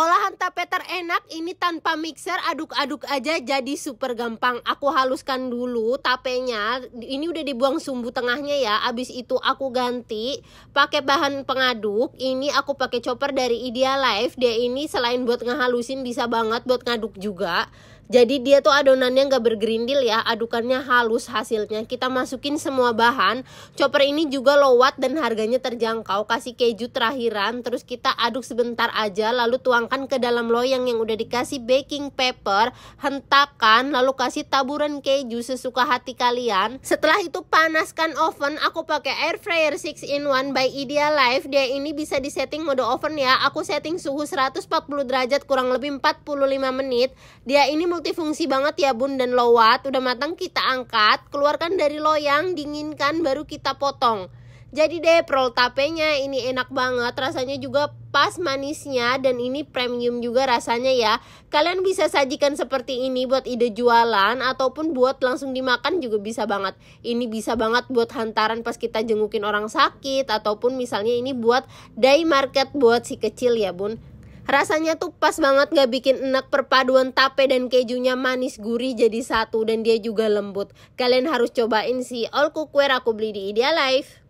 Olahan tape terenak ini tanpa mixer aduk-aduk aja jadi super gampang. Aku haluskan dulu tapenya. Ini udah dibuang sumbu tengahnya ya. Abis itu aku ganti pakai bahan pengaduk. Ini aku pakai chopper dari Idealife. Dia ini selain buat ngehalusin bisa banget buat ngaduk juga. Jadi dia tuh adonannya nggak bergerindil ya, adukannya halus hasilnya. Kita masukin semua bahan. Chopper ini juga lowat dan harganya terjangkau. Kasih keju terakhiran, terus kita aduk sebentar aja, lalu tuangkan ke dalam loyang yang udah dikasih baking paper, hentakan, lalu kasih taburan keju sesuka hati kalian. Setelah itu panaskan oven. Aku pakai air fryer 6 in 1 by Ideal Life. Dia ini bisa disetting mode oven ya. Aku setting suhu 140 derajat kurang lebih 45 menit. Dia ini mau multifungsi banget ya bun dan lowat udah matang kita angkat keluarkan dari loyang dinginkan baru kita potong jadi deh prol tapenya ini enak banget rasanya juga pas manisnya dan ini premium juga rasanya ya kalian bisa sajikan seperti ini buat ide jualan ataupun buat langsung dimakan juga bisa banget ini bisa banget buat hantaran pas kita jengukin orang sakit ataupun misalnya ini buat day market buat si kecil ya bun Rasanya tuh pas banget gak bikin enak perpaduan tape dan kejunya manis gurih jadi satu dan dia juga lembut. Kalian harus cobain si all cookware aku beli di Idealife.